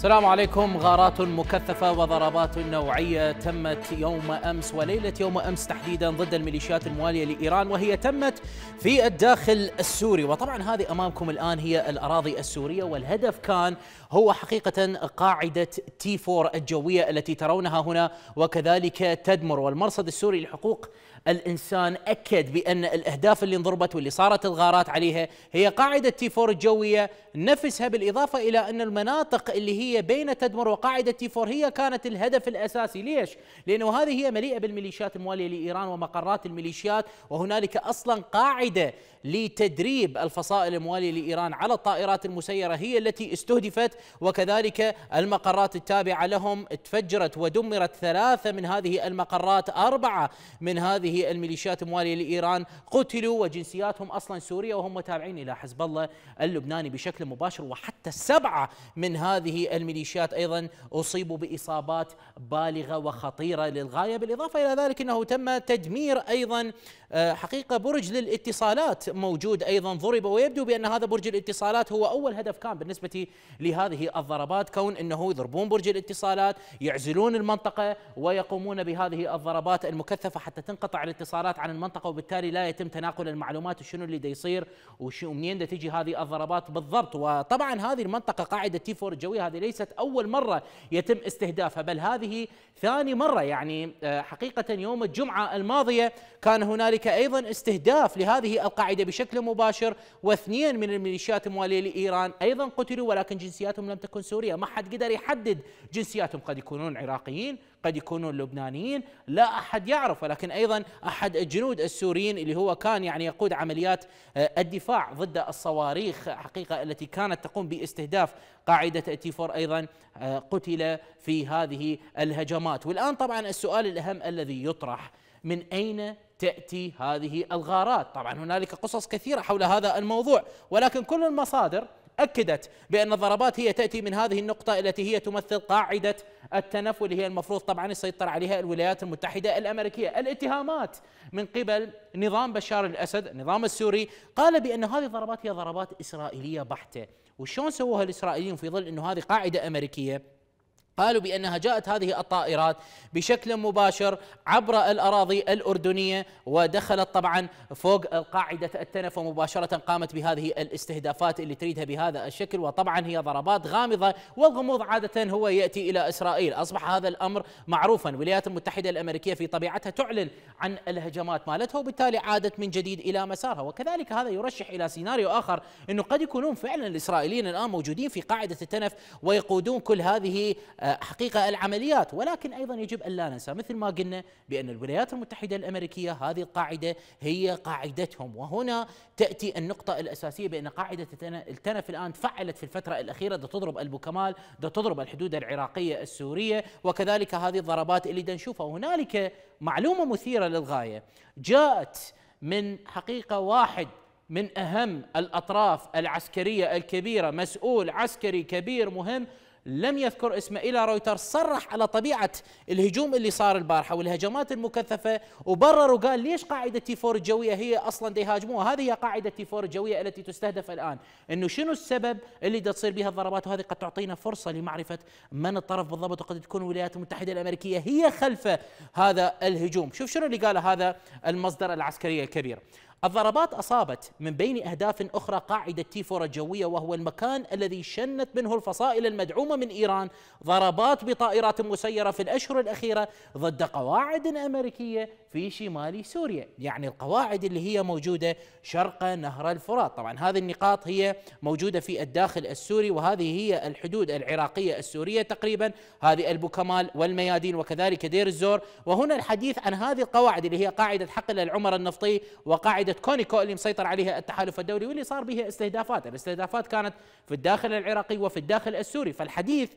السلام عليكم غارات مكثفة وضربات نوعية تمت يوم أمس وليلة يوم أمس تحديدا ضد الميليشيات الموالية لإيران وهي تمت في الداخل السوري وطبعا هذه أمامكم الآن هي الأراضي السورية والهدف كان هو حقيقة قاعدة تي 4 الجوية التي ترونها هنا وكذلك تدمر والمرصد السوري لحقوق الإنسان أكد بأن الأهداف اللي انضربت واللي صارت الغارات عليها هي قاعدة تي 4 الجوية نفسها بالإضافة إلى أن المناطق اللي هي بين تدمر وقاعدة تي 4 هي كانت الهدف الأساسي ليش؟ لأنه هذه هي مليئة بالميليشيات الموالية لإيران ومقرات الميليشيات وهنالك أصلا قاعدة لتدريب الفصائل الموالية لإيران على الطائرات المسيرة هي التي استهدفت وكذلك المقرات التابعة لهم تفجرت ودمرت ثلاثة من هذه المقرات أربعة من هذه الميليشيات الموالية لإيران قتلوا وجنسياتهم أصلا سورية وهم تابعين إلى حزب الله اللبناني بشكل مباشر وحتى سبعة من هذه الميليشيات أيضا أصيبوا بإصابات بالغة وخطيرة للغاية بالإضافة إلى ذلك أنه تم تدمير أيضا آه، حقيقة برج للاتصالات موجود أيضا ضرب ويبدو بأن هذا برج الاتصالات هو أول هدف كان بالنسبة لهذه الضربات كون أنه يضربون برج الاتصالات يعزلون المنطقة ويقومون بهذه الضربات المكثفة حتى تنقطع الاتصالات عن المنطقة وبالتالي لا يتم تناقل المعلومات وشنو اللي يصير ومنين تجي هذه الضربات بالضبط وطبعا هذه المنطقة قاعدة تيفور الجوية هذه ليست أول مرة يتم استهدافها بل هذه ثاني مرة يعني آه، حقيقة يوم الجمعة الماضية كان هنالك ذلك أيضا استهداف لهذه القاعدة بشكل مباشر واثنين من الميليشيات الموالية لإيران أيضا قتلوا ولكن جنسياتهم لم تكن سورية ما حد قدر يحدد جنسياتهم قد يكونون عراقيين قد يكونون لبنانيين لا أحد يعرف ولكن أيضا أحد الجنود السوريين اللي هو كان يعني يقود عمليات آه، الدفاع ضد الصواريخ حقيقة التي كانت تقوم باستهداف قاعدة أتيفور أيضا آه، قتل في هذه الهجمات والآن طبعا السؤال الأهم الذي يطرح من أين تأتي هذه الغارات طبعا هنالك قصص كثيرة حول هذا الموضوع ولكن كل المصادر أكدت بأن الضربات هي تأتي من هذه النقطة التي هي تمثل قاعدة التنف واللي هي المفروض طبعا يسيطر عليها الولايات المتحدة الأمريكية الاتهامات من قبل نظام بشار الأسد النظام السوري قال بأن هذه الضربات هي ضربات إسرائيلية بحتة وشون سووها الإسرائيليين في ظل أنه هذه قاعدة أمريكية قالوا بأنها جاءت هذه الطائرات بشكل مباشر عبر الأراضي الأردنية ودخلت طبعا فوق قاعدة التنف ومباشرة قامت بهذه الاستهدافات اللي تريدها بهذا الشكل وطبعا هي ضربات غامضة والغموض عادة هو يأتي إلى إسرائيل أصبح هذا الأمر معروفا الولايات المتحدة الأمريكية في طبيعتها تعلن عن الهجمات مالتها وبالتالي عادت من جديد إلى مسارها وكذلك هذا يرشح إلى سيناريو آخر أنه قد يكونون فعلا الإسرائيليين الآن موجودين في قاعدة التنف ويقودون كل هذه آه، حقيقه العمليات ولكن ايضا يجب ان لا ننسى مثل ما قلنا بان الولايات المتحده الامريكيه هذه القاعده هي قاعدتهم وهنا تاتي النقطه الاساسيه بان قاعده التنف الان تفعلت في الفتره الاخيره دا تضرب البوكمال دا تضرب الحدود العراقيه السوريه وكذلك هذه الضربات اللي دا نشوفها وهنالك معلومه مثيره للغايه جاءت من حقيقه واحد من اهم الاطراف العسكريه الكبيره مسؤول عسكري كبير مهم لم يذكر اسمه إلى رويتر صرح على طبيعة الهجوم اللي صار البارحة والهجمات المكثفة وبرر وقال ليش قاعدة تي فور الجوية هي أصلا يهاجموها هذه هي قاعدة تي فور الجوية التي تستهدف الآن أنه شنو السبب اللي تصير بها الضربات وهذه قد تعطينا فرصة لمعرفة من الطرف بالضبط وقد تكون الولايات المتحدة الأمريكية هي خلف هذا الهجوم شوف شنو اللي قاله هذا المصدر العسكري الكبير الضربات أصابت من بين أهداف أخرى قاعدة تيفور الجوية وهو المكان الذي شنت منه الفصائل المدعومة من إيران ضربات بطائرات مسيرة في الأشهر الأخيرة ضد قواعد أمريكية في شمال سوريا يعني القواعد اللي هي موجودة شرق نهر الفرات طبعا هذه النقاط هي موجودة في الداخل السوري وهذه هي الحدود العراقية السورية تقريبا هذه البوكمال والميادين وكذلك دير الزور وهنا الحديث عن هذه القواعد اللي هي قاعدة حقل العمر النفطي وقاعدة قاعده كونيكو اللي مسيطر عليها التحالف الدولي واللي صار بها استهدافات، الاستهدافات كانت في الداخل العراقي وفي الداخل السوري، فالحديث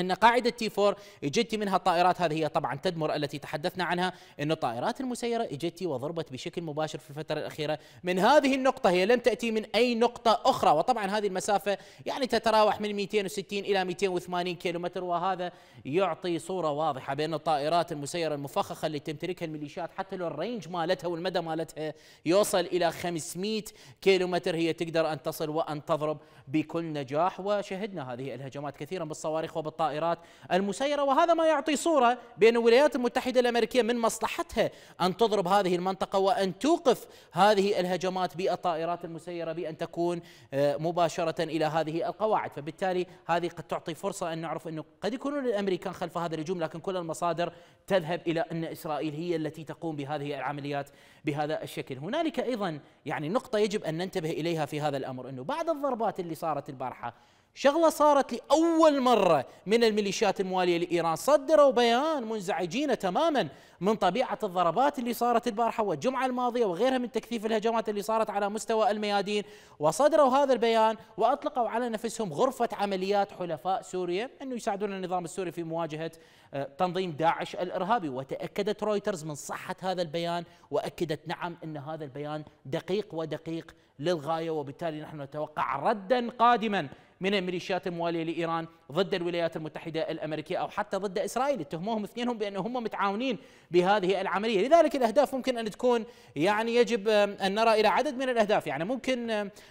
أن قاعدة تي 4 اجت منها الطائرات هذه هي طبعا تدمر التي تحدثنا عنها أن الطائرات المسيرة اجت وضربت بشكل مباشر في الفترة الأخيرة من هذه النقطة هي لم تأتي من أي نقطة أخرى وطبعا هذه المسافة يعني تتراوح من 260 إلى 280 كيلومتر وهذا يعطي صورة واضحة بأن الطائرات المسيرة المفخخة اللي تمتلكها الميليشيات حتى لو الرينج مالتها والمدى مالتها يوصل إلى 500 كيلومتر هي تقدر أن تصل وأن تضرب بكل نجاح وشهدنا هذه الهجمات كثيرا بالصواريخ وبالطائرات الطائرات المسيرة وهذا ما يعطي صورة بأن الولايات المتحدة الأمريكية من مصلحتها أن تضرب هذه المنطقة وأن توقف هذه الهجمات بالطائرات المسيرة بأن تكون آه، مباشرة إلى هذه القواعد فبالتالي هذه قد تعطي فرصة أن نعرف أنه قد يكونون الأمريكان خلف هذا الهجوم لكن كل المصادر تذهب إلى أن إسرائيل هي التي تقوم بهذه العمليات بهذا الشكل هنالك أيضا يعني نقطة يجب أن ننتبه إليها في هذا الأمر أنه بعد الضربات اللي صارت البارحة شغلة صارت لأول مرة من الميليشيات الموالية لإيران صدروا بيان منزعجين تماما من طبيعة الضربات اللي صارت البارحة والجمعة الماضية وغيرها من تكثيف الهجمات اللي صارت على مستوى الميادين وصدروا هذا البيان وأطلقوا على نفسهم غرفة عمليات حلفاء سوريا أنه يساعدون النظام السوري في مواجهة آه، تنظيم داعش الإرهابي وتأكدت رويترز من صحة هذا البيان وأكدت نعم أن هذا البيان دقيق ودقيق للغاية وبالتالي نحن نتوقع ردا قادما من الميليشيات المواليه لايران ضد الولايات المتحده الامريكيه او حتى ضد اسرائيل اتهموهم اثنينهم بانهم هم متعاونين بهذه العمليه لذلك الاهداف ممكن ان تكون يعني يجب ان نرى الى عدد من الاهداف يعني ممكن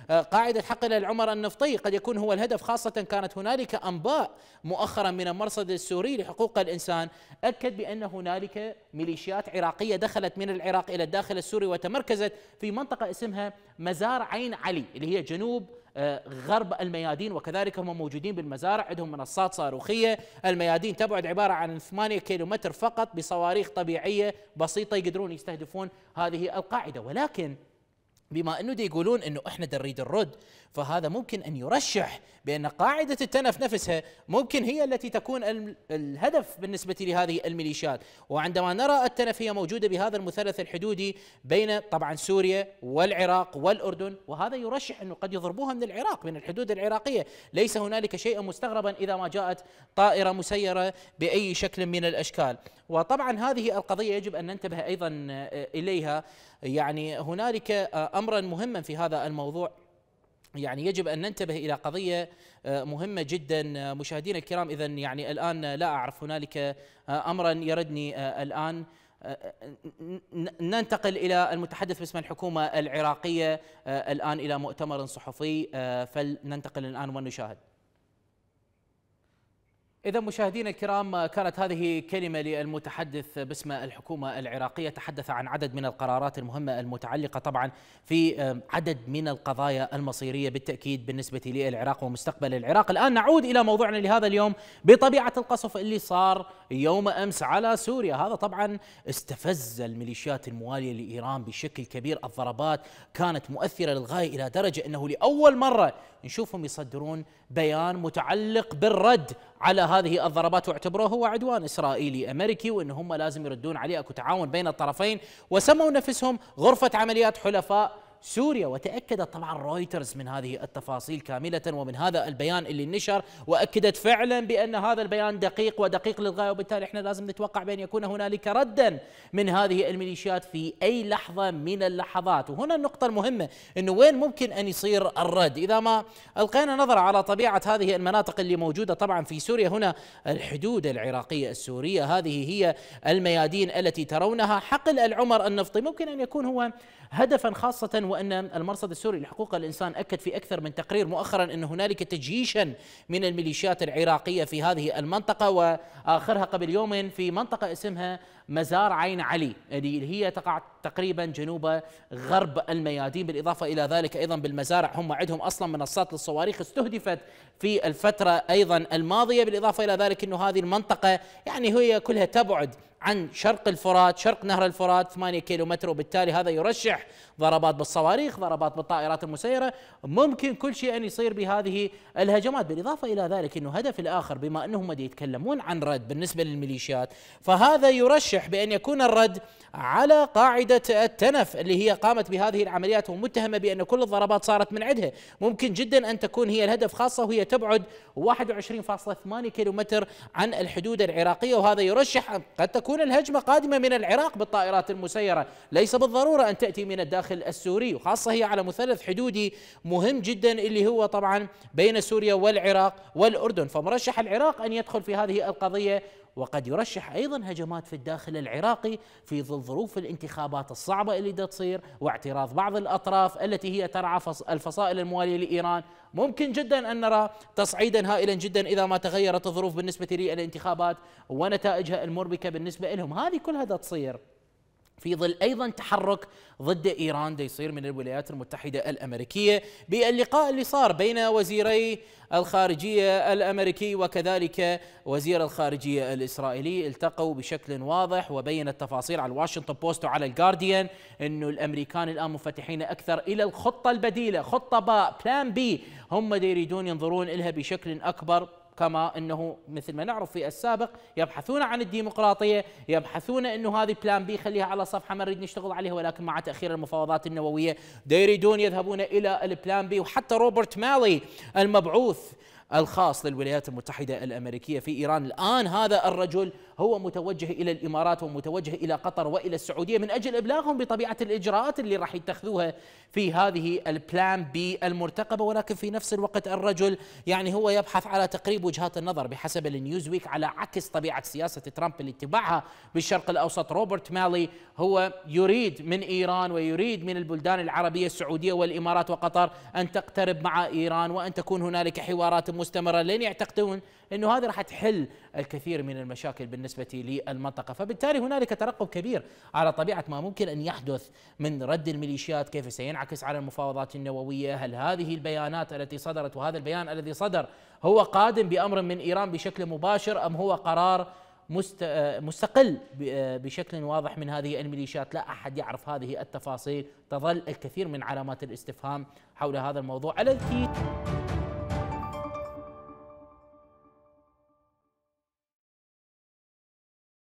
آه، قاعده حقل العمر النفطي قد يكون هو الهدف خاصه كانت هنالك انباء مؤخرا من المرصد السوري لحقوق الانسان اكد بان هنالك ميليشيات عراقيه دخلت من العراق الى الداخل السوري وتمركزت في منطقه اسمها مزار عين علي اللي هي جنوب غرب الميادين وكذلك هم موجودين بالمزارع عندهم منصات صاروخية الميادين تبعد عبارة عن 8 كيلومتر فقط بصواريخ طبيعية بسيطة يقدرون يستهدفون هذه القاعدة ولكن بما انه دي يقولون انه احنا دريد الرد فهذا ممكن ان يرشح بان قاعده التنف نفسها ممكن هي التي تكون الهدف بالنسبه لهذه الميليشيات وعندما نرى التنف هي موجوده بهذا المثلث الحدودي بين طبعا سوريا والعراق والاردن وهذا يرشح انه قد يضربوها من العراق من الحدود العراقيه ليس هنالك شيء مستغربا اذا ما جاءت طائره مسيره باي شكل من الاشكال وطبعا هذه القضيه يجب ان ننتبه ايضا اليها يعني هنالك آه، امرا مهما في هذا الموضوع يعني يجب ان ننتبه الى قضيه آه، مهمه جدا آه، مشاهدينا الكرام اذا يعني الان لا اعرف هنالك امرا يردني الان ننتقل الى المتحدث باسم الحكومه العراقيه الان الى مؤتمر صحفي فلننتقل الان ونشاهد إذا مشاهدينا الكرام كانت هذه كلمة للمتحدث باسم الحكومة العراقية تحدث عن عدد من القرارات المهمة المتعلقة طبعا في عدد من القضايا المصيرية بالتأكيد بالنسبة للعراق ومستقبل العراق الآن نعود إلى موضوعنا لهذا اليوم بطبيعة القصف اللي صار يوم أمس على سوريا هذا طبعا استفز الميليشيات الموالية لإيران بشكل كبير الضربات كانت مؤثرة للغاية إلى درجة أنه لأول مرة نشوفهم يصدرون بيان متعلق بالرد على هذه الضربات واعتبروه هو عدوان اسرائيلي امريكي وان هم لازم يردون عليه اكو تعاون بين الطرفين وسموا نفسهم غرفه عمليات حلفاء سوريا وتأكدت طبعا رويترز من هذه التفاصيل كاملة ومن هذا البيان اللي نشر وأكدت فعلا بأن هذا البيان دقيق ودقيق للغاية وبالتالي احنا لازم نتوقع بأن يكون هنالك ردا من هذه الميليشيات في أي لحظة من اللحظات وهنا النقطة المهمة أنه وين ممكن أن يصير الرد إذا ما ألقينا نظرة على طبيعة هذه المناطق اللي موجودة طبعا في سوريا هنا الحدود العراقية السورية هذه هي الميادين التي ترونها حقل العمر النفطي ممكن أن يكون هو هدفا خاصة وان المرصد السوري لحقوق الانسان اكد في اكثر من تقرير مؤخرا ان هنالك تجيشا من الميليشيات العراقيه في هذه المنطقه واخرها قبل يوم في منطقه اسمها مزار عين علي يعني اللي هي تقع تقريبا جنوب غرب الميادين بالإضافة إلى ذلك أيضا بالمزارع هم عندهم أصلا منصات للصواريخ استهدفت في الفترة أيضا الماضية بالإضافة إلى ذلك أنه هذه المنطقة يعني هي كلها تبعد عن شرق الفرات شرق نهر الفرات 8 كيلومتر وبالتالي هذا يرشح ضربات بالصواريخ ضربات بالطائرات المسيرة ممكن كل شيء أن يصير بهذه الهجمات بالإضافة إلى ذلك أنه هدف الآخر بما أنهم يتكلمون عن رد بالنسبة للميليشيات فهذا يرشح يرشح بأن يكون الرد على قاعدة التنف اللي هي قامت بهذه العمليات ومتهمة بأن كل الضربات صارت من عندها ممكن جدا أن تكون هي الهدف خاصة وهي تبعد 21.8 كيلومتر عن الحدود العراقية وهذا يرشح قد تكون الهجمة قادمة من العراق بالطائرات المسيرة ليس بالضرورة أن تأتي من الداخل السوري وخاصة هي على مثلث حدودي مهم جدا اللي هو طبعا بين سوريا والعراق والأردن فمرشح العراق أن يدخل في هذه القضية وقد يرشح أيضا هجمات في الداخل العراقي في ظل ظروف الانتخابات الصعبة اللي تصير واعتراض بعض الأطراف التي هي ترعى الفصائل الموالية لإيران ممكن جدا أن نرى تصعيدا هائلا جدا إذا ما تغيرت الظروف بالنسبة للانتخابات ونتائجها المربكة بالنسبة لهم هذه كلها تصير في ظل ايضا تحرك ضد ايران دا يصير من الولايات المتحده الامريكيه باللقاء اللي صار بين وزيري الخارجيه الامريكي وكذلك وزير الخارجيه الاسرائيلي التقوا بشكل واضح وبينت التفاصيل على الواشنطن بوست وعلى الجارديان انه الامريكان الان منفتحين اكثر الى الخطه البديله خطه باء بلان بي هم دا يريدون ينظرون لها بشكل اكبر كما انه مثل ما نعرف في السابق يبحثون عن الديمقراطيه، يبحثون انه هذه بلان بي خليها على صفحه ما نريد نشتغل عليها ولكن مع تاخير المفاوضات النوويه، يريدون يذهبون الى البلان بي وحتى روبرت مالي المبعوث الخاص للولايات المتحدة الأمريكية في إيران الآن هذا الرجل هو متوجه إلى الإمارات ومتوجه إلى قطر وإلى السعودية من أجل إبلاغهم بطبيعة الإجراءات اللي راح يتخذوها في هذه البلان بي المرتقبة ولكن في نفس الوقت الرجل يعني هو يبحث على تقريب وجهات النظر بحسب النيوزويك على عكس طبيعة سياسة ترامب اللي اتبعها بالشرق الأوسط روبرت مالي هو يريد من إيران ويريد من البلدان العربية السعودية والإمارات وقطر أن تقترب مع إيران وأن تكون هنالك حوارات مستمره لين يعتقدون انه هذه راح تحل الكثير من المشاكل بالنسبه للمنطقه، فبالتالي هنالك ترقب كبير على طبيعه ما ممكن ان يحدث من رد الميليشيات، كيف سينعكس على المفاوضات النوويه، هل هذه البيانات التي صدرت وهذا البيان الذي صدر هو قادم بامر من ايران بشكل مباشر ام هو قرار مستقل بشكل واضح من هذه الميليشيات لا أحد يعرف هذه التفاصيل تظل الكثير من علامات الاستفهام حول هذا الموضوع الذي